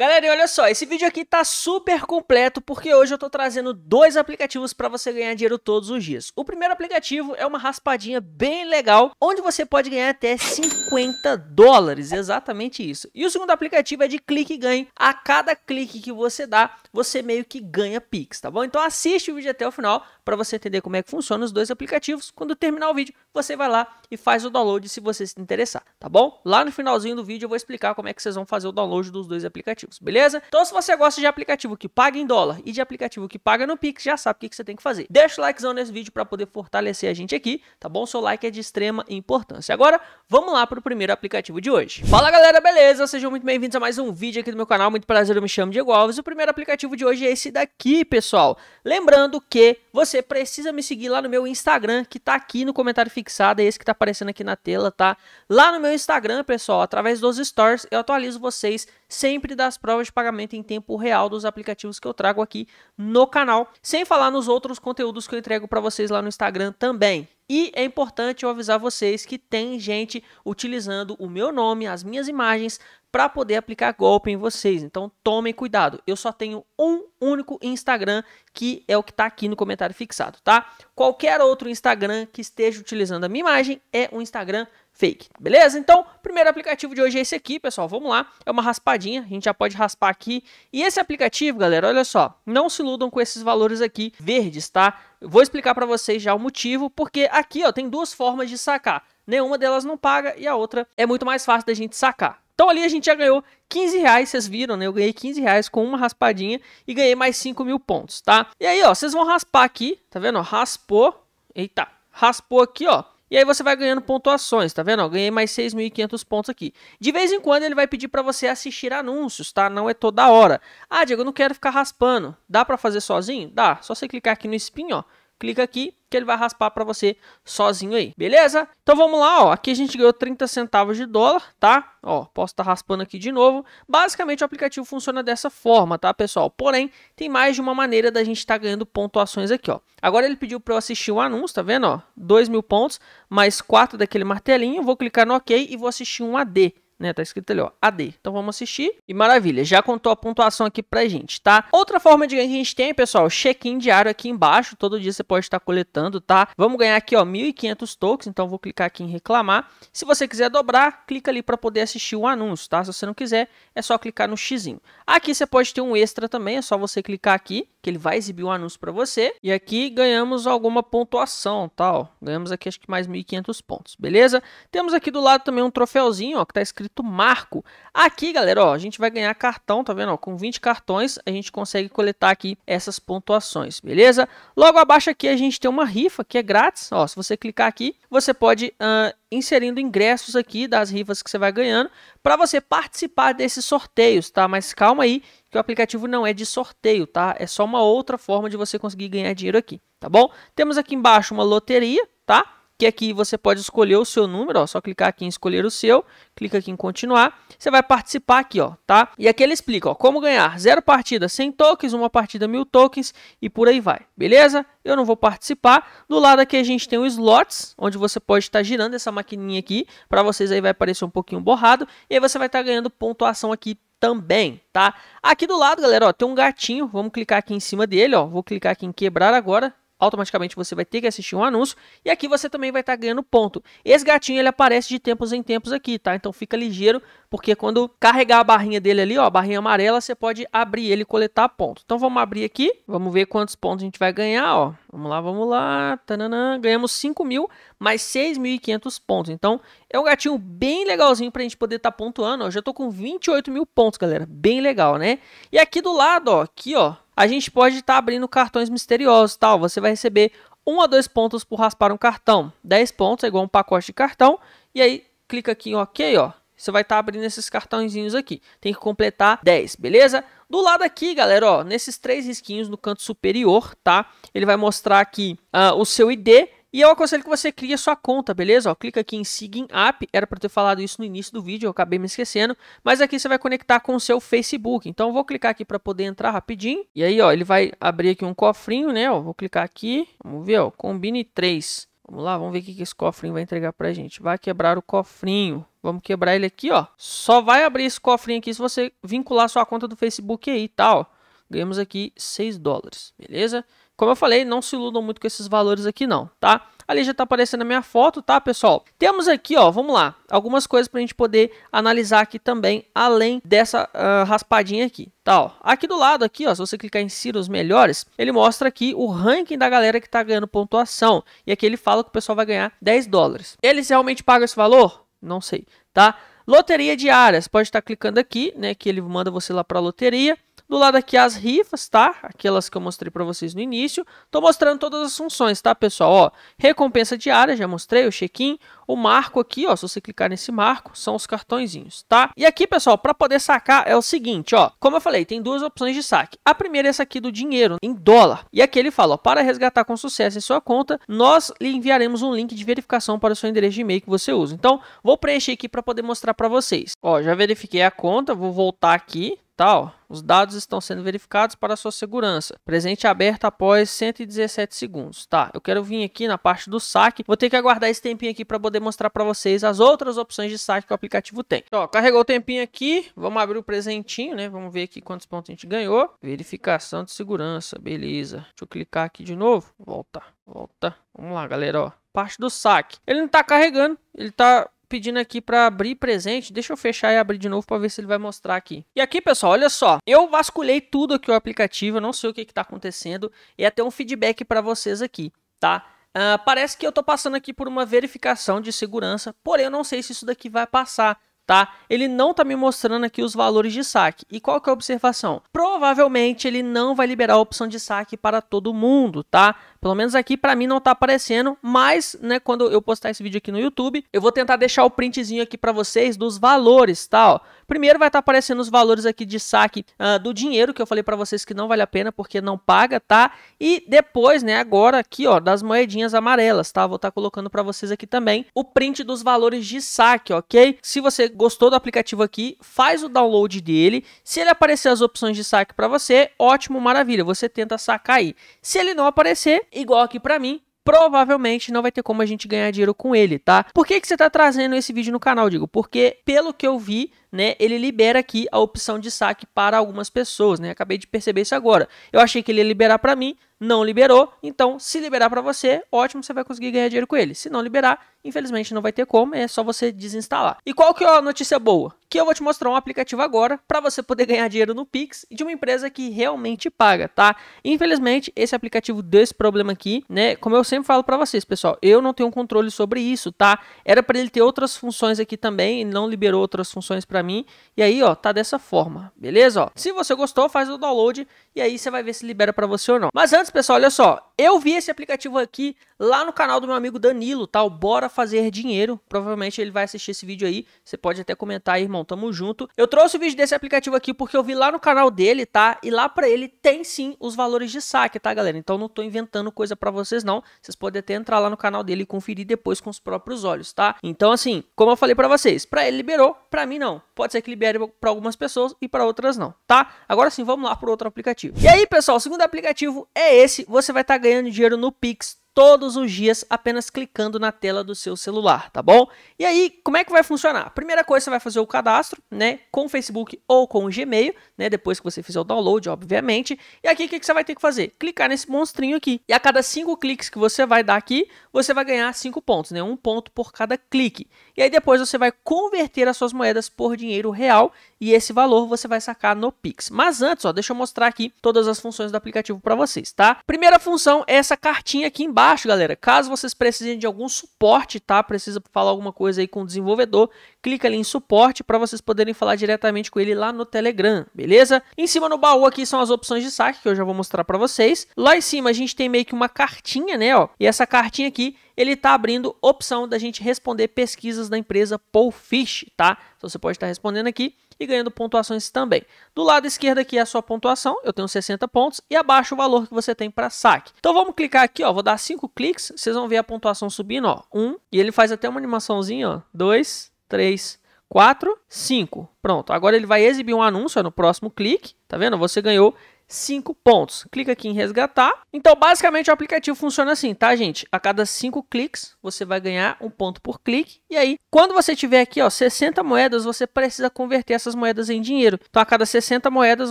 Galera, e olha só, esse vídeo aqui tá super completo porque hoje eu tô trazendo dois aplicativos para você ganhar dinheiro todos os dias. O primeiro aplicativo é uma raspadinha bem legal, onde você pode ganhar até 50 dólares, exatamente isso. E o segundo aplicativo é de clique e ganhe. A cada clique que você dá, você meio que ganha Pix, tá bom? Então assiste o vídeo até o final para você entender como é que funciona os dois aplicativos. Quando terminar o vídeo, você vai lá e faz o download se você se interessar, tá bom? Lá no finalzinho do vídeo eu vou explicar como é que vocês vão fazer o download dos dois aplicativos, beleza? Então se você gosta de aplicativo que paga em dólar e de aplicativo que paga no Pix, já sabe o que, que você tem que fazer. Deixa o likezão nesse vídeo para poder fortalecer a gente aqui, tá bom? Seu like é de extrema importância. Agora, vamos lá para o primeiro aplicativo de hoje. Fala galera, beleza? Sejam muito bem-vindos a mais um vídeo aqui do meu canal. Muito prazer, eu me chamo Diego Alves. O primeiro aplicativo de hoje é esse daqui, pessoal. Lembrando que você você precisa me seguir lá no meu Instagram, que tá aqui no comentário fixado, é esse que tá aparecendo aqui na tela, tá? Lá no meu Instagram, pessoal, através dos stories, eu atualizo vocês sempre das provas de pagamento em tempo real dos aplicativos que eu trago aqui no canal, sem falar nos outros conteúdos que eu entrego para vocês lá no Instagram também. E é importante eu avisar vocês que tem gente utilizando o meu nome, as minhas imagens, para poder aplicar golpe em vocês. Então tomem cuidado. Eu só tenho um único Instagram que é o que está aqui no comentário fixado, tá? Qualquer outro Instagram que esteja utilizando a minha imagem é um Instagram fake, beleza? Então, primeiro aplicativo de hoje é esse aqui, pessoal. Vamos lá, é uma raspadinha, a gente já pode raspar aqui. E esse aplicativo, galera, olha só, não se iludam com esses valores aqui verdes, tá? Eu vou explicar para vocês já o motivo, porque aqui, ó, tem duas formas de sacar. Nenhuma delas não paga e a outra é muito mais fácil da gente sacar. Então ali a gente já ganhou 15 reais, vocês viram, né? Eu ganhei 15 reais com uma raspadinha e ganhei mais 5 mil pontos, tá? E aí, ó, vocês vão raspar aqui, tá vendo? Raspou, eita, raspou aqui, ó. E aí você vai ganhando pontuações, tá vendo? Eu ganhei mais 6.500 pontos aqui. De vez em quando ele vai pedir para você assistir anúncios, tá? Não é toda hora. Ah, Diego, eu não quero ficar raspando. Dá para fazer sozinho? Dá. Só você clicar aqui no espinho, ó. Clica aqui que ele vai raspar para você sozinho aí, beleza? Então vamos lá, ó, aqui a gente ganhou 30 centavos de dólar, tá? Ó, posso estar tá raspando aqui de novo. Basicamente o aplicativo funciona dessa forma, tá, pessoal? Porém, tem mais de uma maneira da gente estar tá ganhando pontuações aqui, ó. Agora ele pediu para eu assistir um anúncio, tá vendo, ó? 2 mil pontos, mais 4 daquele martelinho, vou clicar no OK e vou assistir um AD, né? Tá escrito ali, ó, AD. Então vamos assistir. E maravilha, já contou a pontuação aqui pra gente, tá? Outra forma de ganho que a gente tem, pessoal, check-in diário aqui embaixo. Todo dia você pode estar coletando, tá? Vamos ganhar aqui, ó, 1.500 tokens. Então vou clicar aqui em reclamar. Se você quiser dobrar, clica ali para poder assistir o anúncio, tá? Se você não quiser, é só clicar no xzinho. Aqui você pode ter um extra também, é só você clicar aqui, que ele vai exibir um anúncio para você. E aqui ganhamos alguma pontuação, tá? Ó, ganhamos aqui acho que mais 1.500 pontos, beleza? Temos aqui do lado também um troféuzinho, ó, que tá escrito escrito Marco. Aqui, galera, ó, a gente vai ganhar cartão, tá vendo? Ó, com 20 cartões, a gente consegue coletar aqui essas pontuações, beleza? Logo abaixo aqui, a gente tem uma rifa que é grátis. Ó, se você clicar aqui, você pode uh, inserindo ingressos aqui das rifas que você vai ganhando para você participar desses sorteios, tá? Mas calma aí, que o aplicativo não é de sorteio, tá? É só uma outra forma de você conseguir ganhar dinheiro aqui, tá bom? Temos aqui embaixo uma loteria, tá? que aqui você pode escolher o seu número, ó, só clicar aqui em escolher o seu, clica aqui em continuar, você vai participar aqui, ó, tá? E aqui ele explica, ó, como ganhar zero partida 100 tokens, uma partida 1000 tokens e por aí vai, beleza? Eu não vou participar. Do lado aqui a gente tem o slots, onde você pode estar girando essa maquininha aqui, para vocês aí vai parecer um pouquinho borrado, e aí você vai estar ganhando pontuação aqui também, tá? Aqui do lado, galera, ó, tem um gatinho, vamos clicar aqui em cima dele, ó, vou clicar aqui em quebrar agora, automaticamente você vai ter que assistir um anúncio e aqui você também vai estar tá ganhando ponto. Esse gatinho ele aparece de tempos em tempos aqui, tá? Então fica ligeiro, porque quando carregar a barrinha dele ali, ó, a barrinha amarela, você pode abrir ele e coletar ponto. Então vamos abrir aqui, vamos ver quantos pontos a gente vai ganhar, ó. Vamos lá, vamos lá, tananã, ganhamos 5 mil mais 6.500 pontos. Então é um gatinho bem legalzinho para a gente poder estar tá pontuando, ó. já tô com 28 mil pontos, galera, bem legal, né? E aqui do lado, ó, aqui, ó, a gente pode estar tá abrindo cartões misteriosos, tal. Você vai receber 1 a 2 pontos por raspar um cartão. 10 pontos é igual um pacote de cartão. E aí, clica aqui em OK, ó. Você vai estar tá abrindo esses cartãozinhos aqui. Tem que completar 10, beleza? Do lado aqui, galera, ó, nesses três risquinhos no canto superior, tá? Ele vai mostrar aqui uh, o seu ID e eu aconselho que você crie sua conta, beleza? Ó, clica aqui em Sign App, era para ter falado isso no início do vídeo, eu acabei me esquecendo, mas aqui você vai conectar com o seu Facebook. Então eu vou clicar aqui para poder entrar rapidinho. E aí, ó, ele vai abrir aqui um cofrinho, né? Ó, vou clicar aqui, vamos ver, ó, combine 3. Vamos lá, vamos ver o que esse cofrinho vai entregar pra gente. Vai quebrar o cofrinho. Vamos quebrar ele aqui, ó. Só vai abrir esse cofrinho aqui se você vincular sua conta do Facebook aí, tal. Tá, Ganhamos aqui 6 dólares, beleza? Como eu falei, não se iludam muito com esses valores aqui não, tá? Ali já está aparecendo a minha foto, tá, pessoal? Temos aqui, ó, vamos lá, algumas coisas para a gente poder analisar aqui também, além dessa uh, raspadinha aqui, tá? Ó. Aqui do lado, aqui, ó, se você clicar em Ciro os melhores, ele mostra aqui o ranking da galera que está ganhando pontuação. E aqui ele fala que o pessoal vai ganhar 10 dólares. Eles realmente pagam esse valor? Não sei, tá? Loteria diárias, pode estar tá clicando aqui, né, que ele manda você lá para loteria. Do lado aqui as rifas, tá? Aquelas que eu mostrei para vocês no início. Tô mostrando todas as funções, tá, pessoal? Ó, recompensa diária, já mostrei, o check-in, o marco aqui, ó, se você clicar nesse marco, são os cartõezinhos, tá? E aqui, pessoal, para poder sacar é o seguinte, ó, como eu falei, tem duas opções de saque. A primeira é essa aqui do dinheiro em dólar. E aqui ele fala, ó, para resgatar com sucesso em sua conta, nós lhe enviaremos um link de verificação para o seu endereço de e-mail que você usa. Então, vou preencher aqui para poder mostrar para vocês. Ó, já verifiquei a conta, vou voltar aqui, digital, os dados estão sendo verificados para sua segurança. Presente aberto após 117 segundos. Tá, eu quero vir aqui na parte do saque. Vou ter que aguardar esse tempinho aqui para poder mostrar para vocês as outras opções de saque que o aplicativo tem. Ó, carregou o tempinho aqui. Vamos abrir o presentinho, né? Vamos ver aqui quantos pontos a gente ganhou. Verificação de segurança. Beleza. Deixa eu clicar aqui de novo. Volta, volta. Vamos lá, galera, ó. Parte do saque. Ele não tá carregando. Ele tá pedindo aqui para abrir presente. Deixa eu fechar e abrir de novo para ver se ele vai mostrar aqui. E aqui, pessoal, olha só. Eu vasculhei tudo aqui o aplicativo, não sei o que está acontecendo. E até um feedback para vocês aqui, tá? Uh, parece que eu estou passando aqui por uma verificação de segurança, porém eu não sei se isso daqui vai passar. Tá? Ele não está me mostrando aqui os valores de saque. E qual que é a observação? Provavelmente ele não vai liberar a opção de saque para todo mundo, tá? Pelo menos aqui para mim não tá aparecendo, mas, né, quando eu postar esse vídeo aqui no YouTube, eu vou tentar deixar o printzinho aqui para vocês dos valores, tá, ó. Primeiro vai estar tá aparecendo os valores aqui de saque uh, do dinheiro, que eu falei para vocês que não vale a pena porque não paga, tá? E depois, né, agora aqui, ó, das moedinhas amarelas, tá? Vou estar tá colocando para vocês aqui também o print dos valores de saque, ok? Se você gostou do aplicativo aqui, faz o download dele. Se ele aparecer as opções de saque para você, ótimo, maravilha, você tenta sacar aí. Se ele não aparecer, igual aqui para mim, provavelmente não vai ter como a gente ganhar dinheiro com ele, tá? Por que, que você tá trazendo esse vídeo no canal, Digo? Porque, pelo que eu vi, né, ele libera aqui a opção de saque para algumas pessoas, né? Acabei de perceber isso agora. Eu achei que ele ia liberar para mim, não liberou. Então, se liberar para você, ótimo, você vai conseguir ganhar dinheiro com ele. Se não liberar, Infelizmente não vai ter como, é só você desinstalar. E qual que é a notícia boa? Que eu vou te mostrar um aplicativo agora para você poder ganhar dinheiro no Pix de uma empresa que realmente paga, tá? Infelizmente, esse aplicativo deu esse problema aqui, né? Como eu sempre falo para vocês, pessoal, eu não tenho controle sobre isso, tá? Era para ele ter outras funções aqui também, não liberou outras funções para mim. E aí, ó, tá dessa forma, beleza? Ó, se você gostou, faz o download e aí você vai ver se libera para você ou não. Mas antes, pessoal, olha só, eu vi esse aplicativo aqui lá no canal do meu amigo Danilo, tá? Bora Fazer Dinheiro. Provavelmente ele vai assistir esse vídeo aí. Você pode até comentar aí, irmão. Tamo junto. Eu trouxe o vídeo desse aplicativo aqui porque eu vi lá no canal dele, tá? E lá pra ele tem sim os valores de saque, tá, galera? Então não tô inventando coisa pra vocês, não. Vocês podem até entrar lá no canal dele e conferir depois com os próprios olhos, tá? Então, assim, como eu falei pra vocês, pra ele liberou, pra mim não. Pode ser que libere pra algumas pessoas e pra outras não, tá? Agora sim, vamos lá pro outro aplicativo. E aí, pessoal, o segundo aplicativo é esse. Você vai estar tá ganhando ganhando dinheiro no Pix todos os dias apenas clicando na tela do seu celular, tá bom? E aí, como é que vai funcionar? Primeira coisa, você vai fazer o cadastro, né, com o Facebook ou com o Gmail, né, depois que você fizer o download, obviamente. E aqui, o que, você vai ter que fazer? Clicar nesse monstrinho aqui. E a cada cinco cliques que você vai dar aqui, você vai ganhar cinco pontos, né, um ponto por cada clique. E aí, depois você vai converter as suas moedas por dinheiro real e esse valor você vai sacar no Pix. Mas antes, ó, deixa eu mostrar aqui todas as funções do aplicativo para vocês, tá? Primeira função é essa cartinha aqui embaixo, embaixo, galera, caso vocês precisem de algum suporte, tá? Precisa falar alguma coisa aí com o desenvolvedor, clica ali em suporte para vocês poderem falar diretamente com ele lá no Telegram, beleza? Em cima no baú aqui são as opções de saque que eu já vou mostrar para vocês. Lá em cima a gente tem meio que uma cartinha, né, ó? E essa cartinha aqui ele tá abrindo opção da gente responder pesquisas da empresa Fish, tá? Então você pode estar tá respondendo aqui e ganhando pontuações também. Do lado esquerdo aqui é a sua pontuação, eu tenho 60 pontos, e abaixo o valor que você tem para saque. Então vamos clicar aqui, ó, vou dar 5 cliques, vocês vão ver a pontuação subindo, ó, 1, um, e ele faz até uma animaçãozinha, ó, 2, 3, 4, 5. Pronto, agora ele vai exibir um anúncio ó, no próximo clique, tá vendo? Você ganhou 5 pontos. Clica aqui em resgatar. Então, basicamente, o aplicativo funciona assim, tá, gente? A cada 5 cliques, você vai ganhar um ponto por clique. E aí, quando você tiver aqui, ó, 60 moedas, você precisa converter essas moedas em dinheiro. Então, a cada 60 moedas,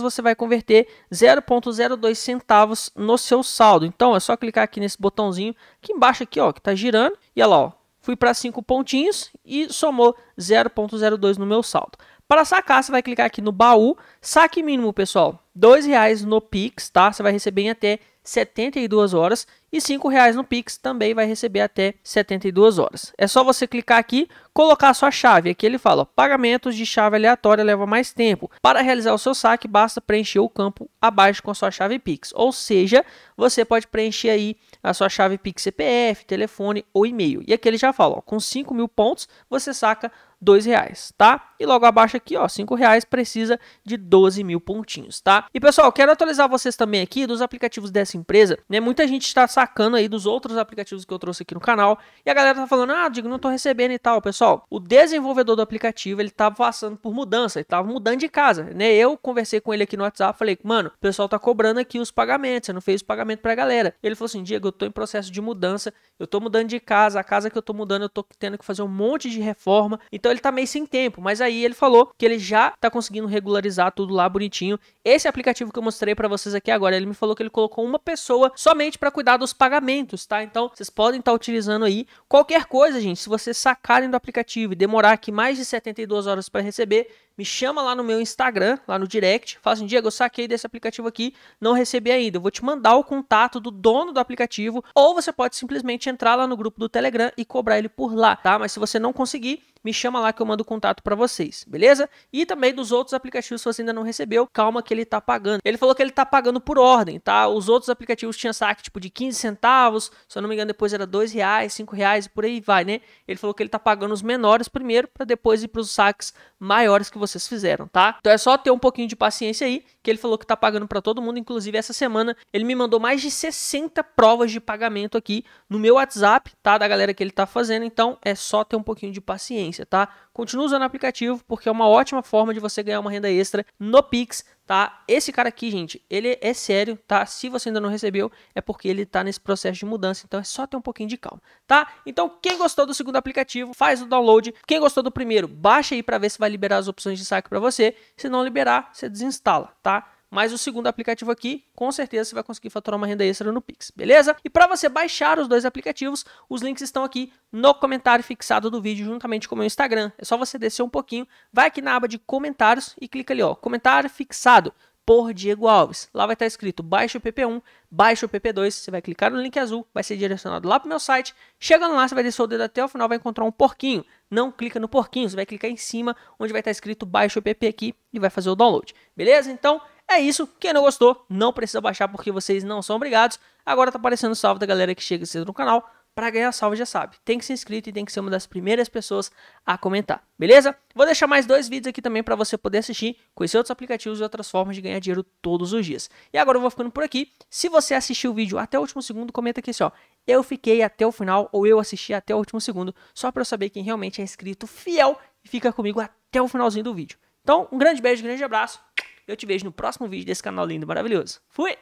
você vai converter 0,02 centavos no seu saldo. Então, é só clicar aqui nesse botãozinho aqui embaixo aqui, ó, que tá girando. E olha lá, ó, fui para 5 pontinhos e somou 0,02 no meu saldo. Para sacar, você vai clicar aqui no baú. Saque mínimo, pessoal R$ reais no Pix, tá? Você vai receber em até 72 horas e R$ 5,00 no Pix também vai receber até 72 horas. É só você clicar aqui, colocar sua chave. Aqui ele fala, ó, pagamentos de chave aleatória leva mais tempo. Para realizar o seu saque, basta preencher o campo abaixo com a sua chave Pix. Ou seja, você pode preencher aí a sua chave Pix CPF, telefone ou e-mail. E aqui ele já fala, ó, com 5 mil pontos você saca dois reais, tá? E logo abaixo aqui, ó, cinco reais precisa de 12 mil pontinhos, tá? E pessoal, quero atualizar vocês também aqui dos aplicativos dessa empresa, né? Muita gente está sacando aí dos outros aplicativos que eu trouxe aqui no canal. E a galera tá falando, ah, digo, não tô recebendo e tal. Pessoal, o desenvolvedor do aplicativo, ele tava passando por mudança, ele tava mudando de casa, né? Eu conversei com ele aqui no WhatsApp, falei, mano, o pessoal tá cobrando aqui os pagamentos, você não fez o pagamento pra galera. Ele falou assim, Diego, eu tô em processo de mudança, eu tô mudando de casa, a casa que eu tô mudando, eu tô tendo que fazer um monte de reforma. Então ele tá meio sem tempo, mas aí ele falou que ele já tá conseguindo regularizar tudo lá bonitinho. Esse aplicativo que eu mostrei para vocês aqui agora, ele me falou que ele colocou uma pessoa somente para cuidar dos seus pagamentos, tá? Então, vocês podem estar tá utilizando aí qualquer coisa, gente. Se vocês sacarem do aplicativo e demorar aqui mais de 72 horas para receber, me chama lá no meu Instagram, lá no direct, fala um assim, Diego, eu saquei desse aplicativo aqui, não recebi ainda. Eu vou te mandar o contato do dono do aplicativo, ou você pode simplesmente entrar lá no grupo do Telegram e cobrar ele por lá, tá? Mas se você não conseguir, me chama lá que eu mando o contato para vocês, beleza? E também dos outros aplicativos, se você ainda não recebeu, calma que ele tá pagando. Ele falou que ele tá pagando por ordem, tá? Os outros aplicativos tinham saque tipo de 15 centavos, se eu não me engano, depois era 2 reais, 5 reais e por aí vai, né? Ele falou que ele tá pagando os menores primeiro para depois ir para os saques maiores que você vocês fizeram, tá? Então é só ter um pouquinho de paciência aí, que ele falou que tá pagando para todo mundo, inclusive essa semana ele me mandou mais de 60 provas de pagamento aqui no meu WhatsApp, tá? Da galera que ele tá fazendo, então é só ter um pouquinho de paciência, tá? continua usando o aplicativo porque é uma ótima forma de você ganhar uma renda extra no Pix, tá? Esse cara aqui, gente, ele é sério, tá? Se você ainda não recebeu, é porque ele tá nesse processo de mudança, então é só ter um pouquinho de calma, tá? Então, quem gostou do segundo aplicativo, faz o download. Quem gostou do primeiro, baixa aí para ver se vai liberar as opções de saque para você. Se não liberar, você desinstala, tá? Mas o segundo aplicativo aqui, com certeza você vai conseguir faturar uma renda extra no Pix, beleza? E para você baixar os dois aplicativos, os links estão aqui no comentário fixado do vídeo, juntamente com o meu Instagram. É só você descer um pouquinho, vai aqui na aba de comentários e clica ali, ó, comentário fixado por Diego Alves. Lá vai estar escrito baixa o PP1, baixa o PP2, você vai clicar no link azul, vai ser direcionado lá para o meu site. Chegando lá, você vai descer o dedo até o final, vai encontrar um porquinho. Não clica no porquinho, você vai clicar em cima, onde vai estar escrito baixa o PP aqui e vai fazer o download. Beleza? Então, é isso. Quem não gostou, não precisa baixar porque vocês não são obrigados. Agora tá aparecendo salve da galera que chega cedo no canal. Para ganhar salve, já sabe. Tem que ser inscrito e tem que ser uma das primeiras pessoas a comentar, beleza? Vou deixar mais dois vídeos aqui também para você poder assistir, conhecer outros aplicativos e outras formas de ganhar dinheiro todos os dias. E agora eu vou ficando por aqui. Se você assistiu o vídeo até o último segundo, comenta aqui assim, ó. Eu fiquei até o final ou eu assisti até o último segundo, só para eu saber quem realmente é inscrito fiel e fica comigo até o finalzinho do vídeo. Então, um grande beijo, um grande abraço. Eu te vejo no próximo vídeo desse canal lindo, maravilhoso. Fui!